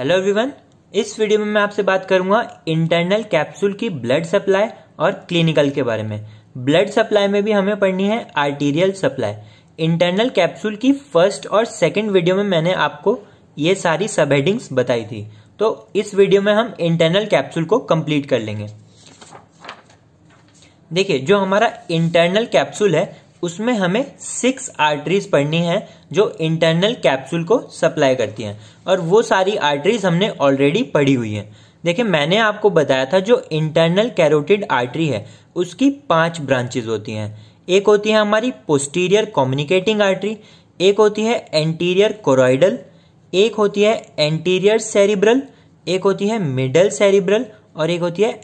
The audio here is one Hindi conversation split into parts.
हेलो एवरीवन इस वीडियो में मैं आपसे बात करूंगा इंटरनल कैप्सूल की ब्लड सप्लाई और क्लिनिकल के बारे में ब्लड सप्लाई में भी हमें पढ़नी है आर्टीरियल सप्लाई इंटरनल कैप्सूल की फर्स्ट और सेकंड वीडियो में मैंने आपको ये सारी सब हेडिंग्स बताई थी तो इस वीडियो में हम इंटरनल कैप्सूल को कंप्लीट कर लेंगे देखिए जो हमारा इंटरनल कैप्सूल है उसमें हमें सिक्स आर्टरीज पढ़नी है जो इंटरनल कैप्सूल को सप्लाई करती हैं और वो सारी आर्टरीज हमने ऑलरेडी पढ़ी हुई हैं देखिए मैंने आपको बताया था जो इंटरनल कैरोटिड आर्टरी है उसकी पांच ब्रांचेज होती हैं एक होती है हमारी पोस्टीरियर कम्युनिकेटिंग आर्टरी एक होती है एंटीरियर कोरोइडल एक होती है एंटीरियर सेरिब्रल एक होती है मिडल सेरिब्रल और एक होती है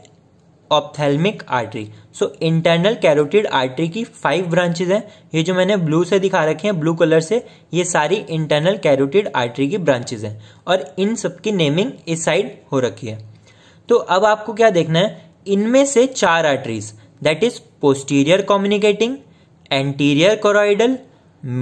ophthalmic artery so internal carotid artery की फाइव ब्रांचेज हैं ये जो मैंने ब्लू से दिखा रखे हैं ब्लू कलर से ये सारी इंटरनल कैरोटिड आर्टरी की ब्रांचेज हैं और इन सब की नेमिंग इस साइड हो रखी है तो अब आपको क्या देखना है इनमें से चार arteries that is posterior communicating anterior choroidal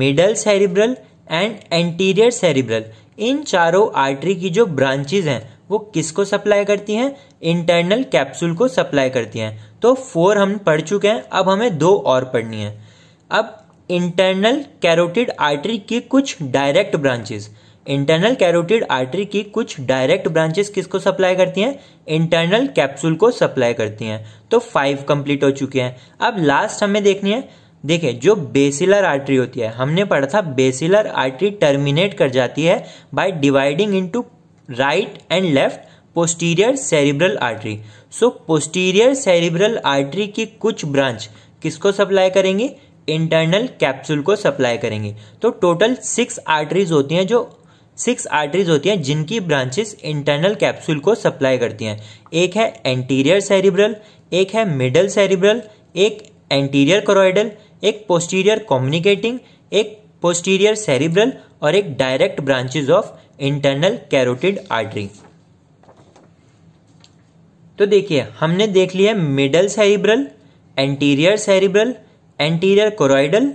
middle cerebral and anterior cerebral इन चारों आर्टरी की जो ब्रांचेज हैं वो किसको सप्लाई करती हैं इंटरनल कैप्सूल को सप्लाई करती हैं तो फोर हम पढ़ चुके हैं अब हमें दो और पढ़नी है अब इंटरनल कैरोटिड आर्टरी की कुछ direct branches internal carotid artery की कुछ डायरेक्ट ब्रांचेस किसको सप्लाई करती हैं इंटरनल कैप्सूल को सप्लाई करती हैं तो फाइव कंप्लीट हो चुके हैं अब लास्ट हमें देखनी है देखिए जो बेसिलर आर्टरी होती है हमने पढ़ा था बेसिलर आर्टरी टर्मिनेट कर जाती है by dividing into right and left posterior cerebral artery so posterior cerebral artery की कुछ ब्रांच किसको सप्लाई करेंगे इंटरनल कैप्सूल को सप्लाई करेंगे तो टोटल सिक्स आर्टरीज होती हैं जो सिक्स आर्टरीज होती हैं जिनकी ब्रांचेस इंटरनल कैप्सूल को सप्लाई करती हैं एक है एंटीरियर सेरिब्रल एक है मिडल सेरिब्रल एक एंटीरियर क्रोइडल एक पोस्टीरियर कम्युनिकेटिंग एक पोस्टीरियर सेरिब्रल और एक direct branches of internal carotid artery तो देखिए हमने देख लिया middle cerebral anterior cerebral anterior choroidal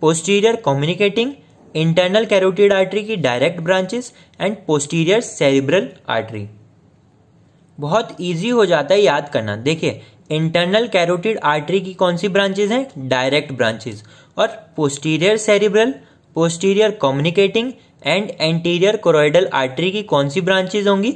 posterior communicating internal carotid artery की direct branches and posterior cerebral artery बहुत इजी हो जाता है याद करना देखिए इंटरनल कैरोटिड आर्टरी की कौन सी ब्रांचेज हैं डायरेक्ट ब्रांचेज और posterior cerebral posterior communicating and anterior choroidal artery की कौन सी ब्रांचेज होंगी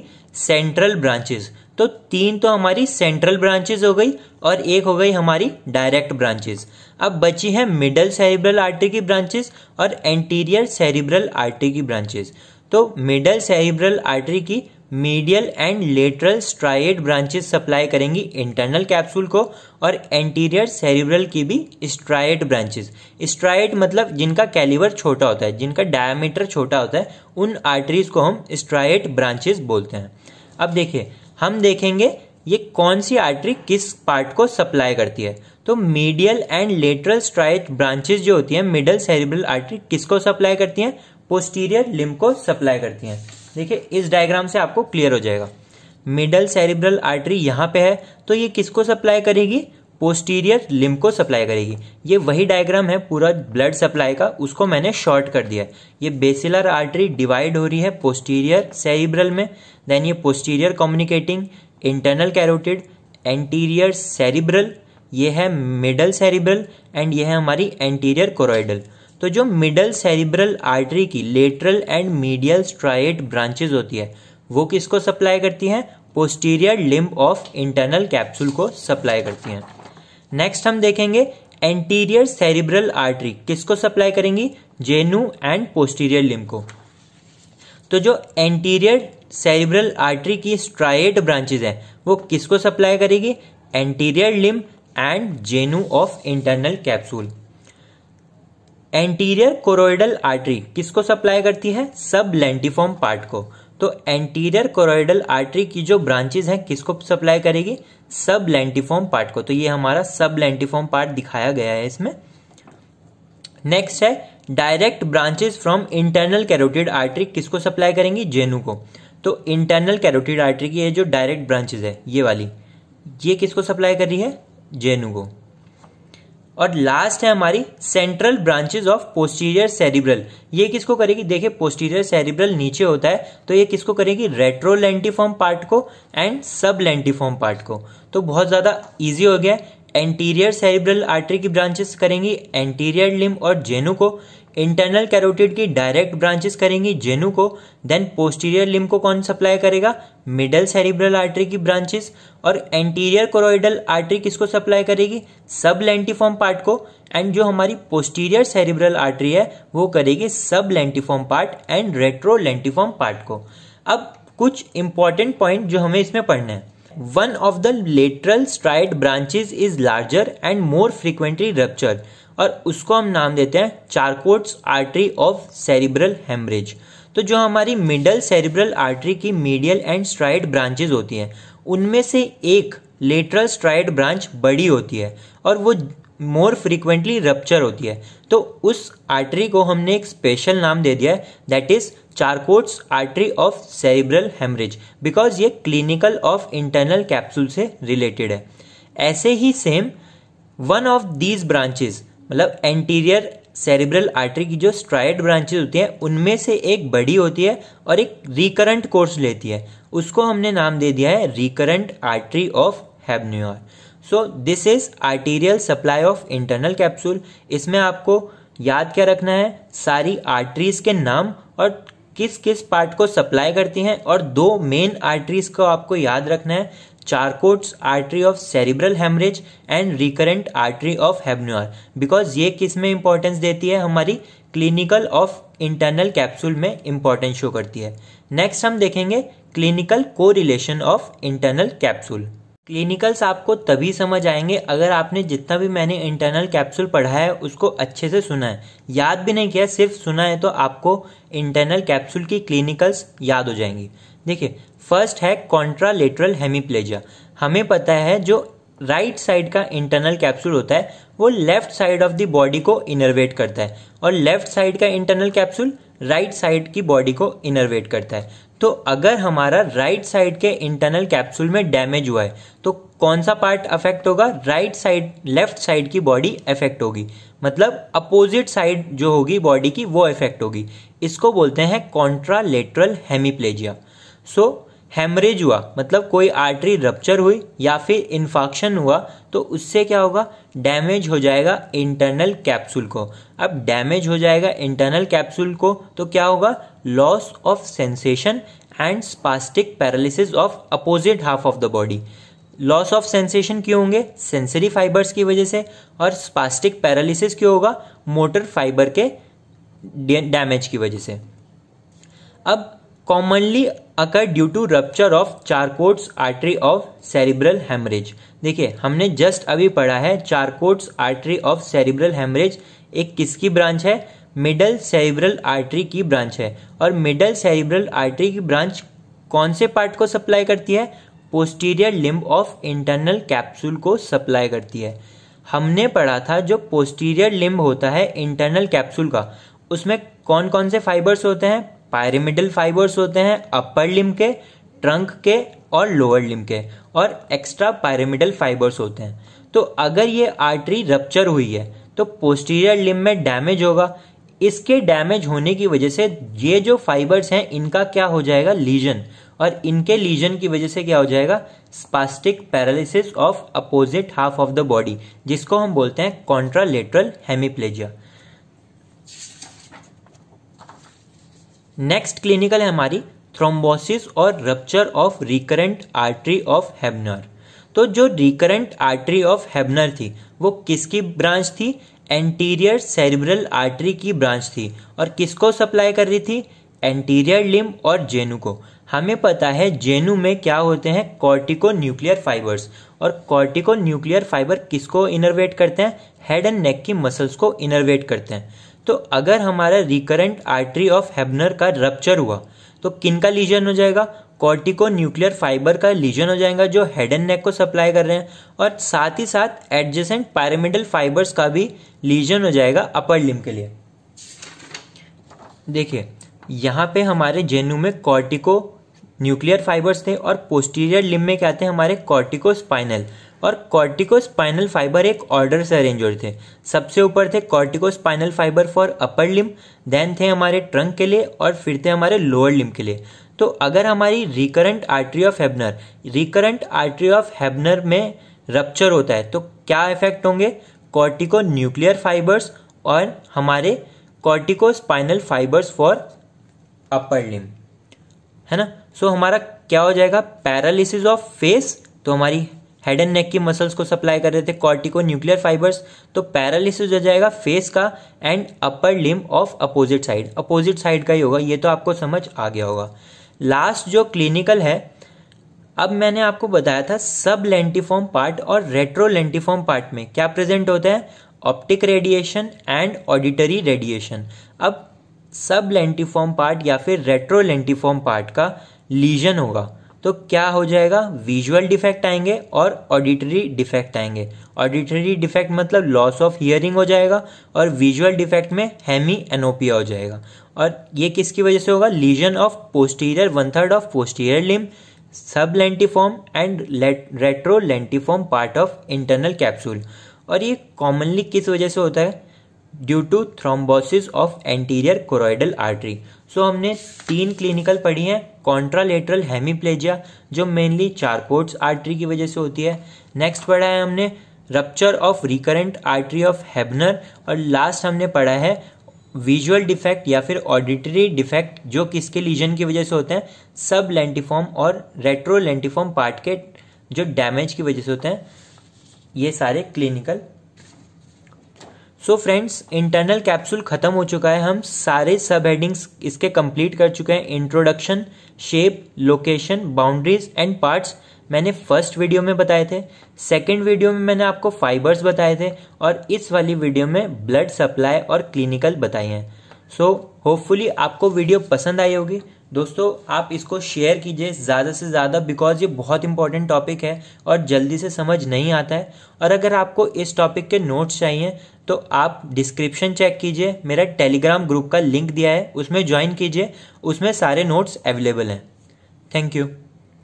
सेंट्रल ब्रांचेज तो तीन तो हमारी सेंट्रल ब्रांचेज हो गई और एक हो गई हमारी डायरेक्ट ब्रांचेज अब बची है मिडल सेरिब्रल आर्टरी की ब्रांचेज और एंटीरियर सेरिब्रल आर्टरी की ब्रांचेज तो मिडल सेरिब्रल आर्टरी की medial and lateral striate branches supply करेंगी इंटरनल कैप्सूल को और एंटीरियर सेरिब्रल की भी स्ट्राइड ब्रांचेस स्ट्राइड मतलब जिनका कैलिवर छोटा होता है जिनका डायमीटर छोटा होता है उन आर्टरीज को हम स्ट्राइड ब्रांचेस बोलते हैं अब देखिए हम देखेंगे ये कौन सी आर्टरी किस पार्ट को सप्लाई करती है तो medial and lateral striate branches जो होती हैं मिडल सेरिब्रल आर्टरी किसको सप्लाई करती हैं पोस्टीरियर लिम को सप्लाई करती हैं देखिए इस डायग्राम से आपको क्लियर हो जाएगा मिडल सेरिब्रल आर्टरी यहाँ पे है तो ये किसको सप्लाई करेगी पोस्टीरियर लिम को सप्लाई करेगी ये वही डायग्राम है पूरा ब्लड सप्लाई का उसको मैंने शॉर्ट कर दिया है ये बेसिलर आर्टरी डिवाइड हो रही है पोस्टीरियर सेरिब्रल में देन ये posterior communicating internal carotid anterior cerebral ये है मिडल सेरिब्रल एंड ये है हमारी एंटीरियर कोरोइडल तो जो मिडल सेरिब्रल आर्टरी की lateral and medial striate branches होती है वो किसको सप्लाई करती हैं posterior limb of internal capsule को सप्लाई करती हैं नेक्स्ट हम देखेंगे एंटीरियर सेरिब्रल आर्टरी किसको सप्लाई करेंगी जेनू एंड पोस्टीरियर लिम्ब को तो जो एंटीरियर सेरिब्रल आर्टरी की स्ट्राइट ब्रांचेज हैं वो किसको सप्लाई करेगी anterior limb and genu of internal capsule anterior choroidal artery किसको सप्लाई करती है सब लेंटिफॉर्म पार्ट को तो एंटीरियर कोरोइडल आर्टरी की जो ब्रांचेज हैं किसको सप्लाई करेगी सब लेंटिफॉर्म पार्ट को तो ये हमारा सब लेंटिफॉर्म पार्ट दिखाया गया है इसमें नेक्स्ट है direct branches from internal carotid artery किसको सप्लाई करेंगी जेनू को तो इंटरनल कैरोटिड आर्टरी की ये जो डायरेक्ट ब्रांचेज है ये वाली ये किसको सप्लाई कर रही है जेनू को और लास्ट है हमारी central branches of posterior cerebral ये किसको करेगी देखिए पोस्टीरियर सेरिब्रल नीचे होता है तो ये किसको करेगी रेट्रो लेंटिफॉर्म पार्ट को एंड सब लेंटिफॉर्म पार्ट को तो बहुत ज़्यादा ईजी हो गया एंटीरियर सेरिब्रल आर्टरी की ब्रांचेस करेंगी एंटीरियर लिम और जेनू को इंटरनल कैरोटिड की डायरेक्ट ब्रांचेस करेंगी जेनू को देन पोस्टीरियर लिम को कौन सप्लाई करेगा मिडल सेरिब्रल आर्टरी की ब्रांचेस और एंटीरियर कोरोइडल आर्टरी किसको सप्लाई करेगी सब लेंटिफॉर्म पार्ट को एंड जो हमारी पोस्टीरियर सेरिब्रल आर्टरी है वो करेगी sublentiform part and retrolentiform part को अब कुछ इंपॉर्टेंट पॉइंट जो हमें इसमें पढ़ना है one of the lateral striate branches is larger and more frequently ruptured और उसको हम नाम देते हैं Charcot's artery of cerebral haemorrhage तो जो हमारी मिडल सेरिब्रल आर्टरी की मीडियल एंड स्ट्राइड ब्रांचेज होती हैं उनमें से एक लेटरल स्ट्राइड ब्रांच बड़ी होती है और वो मोर फ्रीक्वेंटली रप्चर होती है तो उस आर्टरी को हमने एक स्पेशल नाम दे दिया है that is Charcot's artery of cerebral haemorrhage because ये क्लिनिकल ऑफ इंटरनल कैप्सूल से रिलेटेड है ऐसे ही same one of these branches मतलब एंटीरियर सेरिब्रल आर्टरी की जो स्ट्राइड ब्रांचेज होती हैं उनमें से एक बड़ी होती है और एक रिकरेंट कोर्स लेती है उसको हमने नाम दे दिया है recurrent artery of Heubner so this is arterial supply of internal capsule इसमें आपको याद क्या रखना है सारी आर्टरीज के नाम और किस किस पार्ट को सप्लाई करती हैं और दो मेन आर्टरीज को आपको याद रखना है Charcot's artery of cerebral haemorrhage and recurrent artery of Heubner because ये किस में इंपॉर्टेंस देती है हमारी क्लिनिकल ऑफ इंटरनल कैप्सूल में इंपॉर्टेंस शो करती है नेक्स्ट हम देखेंगे clinical correlation of internal capsule clinicals आपको तभी समझ आएंगे अगर आपने जितना भी मैंने इंटरनल कैप्सूल पढ़ा है उसको अच्छे से सुना है याद भी नहीं किया सिर्फ सुना है तो आपको इंटरनल कैप्सूल की क्लिनिकल्स याद हो जाएंगी देखिए फर्स्ट है कॉन्ट्रालेटरल हेमीप्लेजिया हमें पता है जो राइट साइड का इंटरनल कैप्सूल होता है वो left side of the body को इनर्वेट करता है और लेफ्ट साइड का इंटरनल कैप्सूल राइट साइड की बॉडी को इनर्वेट करता है तो अगर हमारा राइट साइड के इंटरनल कैप्सूल में डैमेज हुआ है तो कौन सा पार्ट अफेक्ट होगा राइट साइड लेफ्ट साइड की बॉडी अफेक्ट होगी मतलब अपोजिट साइड जो होगी बॉडी की वो अफेक्ट होगी इसको बोलते हैं कॉन्ट्रालेटरल हेमीप्लेजिया सो हेमरेज हुआ मतलब कोई आर्टरी रप्चर हुई या फिर इन्फाक्शन हुआ तो उससे क्या होगा डैमेज हो जाएगा इंटरनल कैप्सूल को अब डैमेज हो जाएगा इंटरनल कैप्सूल को तो क्या होगा loss of sensation and spastic paralysis of opposite half of the body loss of sensation क्यों होंगे सेंसरी फाइबर्स की वजह से और स्पास्टिक पैरालिसिस क्यों होगा मोटर फाइबर के डैमेज की वजह से अब commonly occur due to rupture of Charcot's artery of cerebral haemorrhage देखिए हमने जस्ट अभी पढ़ा है Charcot's artery of cerebral haemorrhage एक किसकी ब्रांच है मिडल सेरिब्रल आर्टरी की ब्रांच है और मिडल सेरिब्रल आर्टरी की ब्रांच कौन से पार्ट को सप्लाई करती है posterior limb of internal capsule को सप्लाई करती है हमने पढ़ा था जो पोस्टीरियर लिम्ब होता है इंटरनल कैप्सूल का उसमें कौन कौन से फाइबर्स होते हैं पायरेमिडल फाइबर्स होते हैं अपर लिम्ब के ट्रंक के और लोअर लिम्ब के और एक्स्ट्रा पायरेमिडल फाइबर्स होते हैं तो अगर ये आर्टरी रप्चर हुई है तो पोस्टीरियर लिम्ब में डैमेज होगा इसके डैमेज होने की वजह से ये जो फाइबर्स हैं इनका क्या हो जाएगा लीजन और इनके लीजन की वजह से क्या हो जाएगा spastic paralysis of opposite half of the body जिसको हम बोलते हैं कॉन्ट्रालेटरल हेमीप्लेजिया नेक्स्ट क्लिनिकल है हमारी थ्रोम्बोसिस और rupture of recurrent artery of Heubner तो जो रिकरेंट आर्टरी ऑफ हेबनर थी वो किसकी ब्रांच थी एंटीरियर सेरिब्रल आर्टरी की ब्रांच थी और किसको सप्लाई कर रही थी एंटीरियर लिम्ब और जेनु को हमें पता है जेनु में क्या होते हैं कॉर्टिको न्यूक्लियर फाइबर्स और कॉर्टिको न्यूक्लियर फाइबर किसको इनरवेट करते हैं हेड एंड नेक की मसल्स को इनरवेट करते हैं तो अगर हमारा रिकरेंट आर्टरी ऑफ हेबनर का रप्चर हुआ तो किन का लीजन हो जाएगा कॉर्टिको न्यूक्लियर फाइबर का लीजन हो जाएगा जो हेड एंड नेक को सप्लाई कर रहे हैं और साथ ही साथ एडजेसेंट पैरामिडल फाइबर्स का भी लीजन हो जाएगा अपर लिम के लिए देखिए यहाँ पे हमारे जेनू में कॉर्टिको न्यूक्लियर फाइबर्स थे और पोस्टीरियर लिम में क्या थे हमारे कॉर्टिको स्पाइनल और कॉर्टिकोस्पाइनल फाइबर एक ऑर्डर से अरेंज होते थे सबसे ऊपर थे corticospinal fibre for upper limb then थे हमारे ट्रंक के लिए और फिर थे हमारे लोअर लिम के लिए तो अगर हमारी recurrent artery of Heubner recurrent artery of Heubner में रप्चर होता है तो क्या इफेक्ट होंगे कॉर्टिको न्यूक्लियर फाइबर्स और हमारे corticospinal fibres for upper limb है ना सो so, हमारा क्या हो जाएगा पैरालिसिस ऑफ फेस तो हमारी हेड एंड नेक की मसल्स को सप्लाई कर रहे थे कॉर्टिको न्यूक्लियर फाइबर्स तो पैरालिसिस हो जाएगा फेस का and upper limb of opposite side opposite side का ही होगा ये तो आपको समझ आ गया होगा लास्ट जो क्लिनिकल है अब मैंने आपको बताया था सब लेंटिफॉर्म पार्ट और रेट्रो लेंटिफॉर्म पार्ट में क्या प्रेजेंट होता है optic radiation and auditory radiation अब सब लेंटिफॉर्म पार्ट या फिर रेट्रो लेंटिफॉर्म पार्ट का लीजन होगा तो क्या हो जाएगा विजुअल डिफेक्ट आएंगे और ऑडिटरी डिफेक्ट आएंगे ऑडिटरी डिफेक्ट मतलब लॉस ऑफ हियरिंग हो जाएगा और विजुअल डिफेक्ट में हेमी एनोपिया हो जाएगा और ये किसकी वजह से होगा lesion of posterior one third of posterior limb sublentiform and retrolentiform part of internal capsule और ये कॉमनली किस वजह से होता है due to thrombosis of anterior choroidal artery so हमने तीन क्लिनिकल पढ़ी हैं कॉन्ट्रालेटरल हेमीप्लेजिया जो मेनली चारकोट्स आर्टरी की वजह से होती है नेक्स्ट पढ़ा है हमने rupture of recurrent artery of Heubner और लास्ट हमने पढ़ा है विजुअल डिफेक्ट या फिर ऑडिटरी डिफेक्ट जो किसके लीजन की वजह से होते हैं सब लेंटिफॉर्म और रेट्रो लेंटिफॉर्म पार्ट के जो डैमेज की वजह से होते हैं ये सारे clinical so friends internal capsule खत्म हो चुका है हम सारे सब हेडिंग्स इसके कंप्लीट कर चुके हैं introduction shape location boundaries and parts मैंने फर्स्ट वीडियो में बताए थे सेकंड वीडियो में मैंने आपको फाइबर्स बताए थे और इस वाली वीडियो में ब्लड सप्लाई और क्लिनिकल बताए हैं सो होपफुली आपको वीडियो पसंद आई होगी दोस्तों आप इसको शेयर कीजिए ज़्यादा से ज़्यादा बिकॉज ये बहुत इंपॉर्टेंट टॉपिक है और जल्दी से समझ नहीं आता है और अगर आपको इस टॉपिक के नोट्स चाहिए तो आप डिस्क्रिप्शन चेक कीजिए मेरा टेलीग्राम ग्रुप का लिंक दिया है उसमें ज्वाइन कीजिए उसमें सारे नोट्स अवेलेबल हैं थैंक यू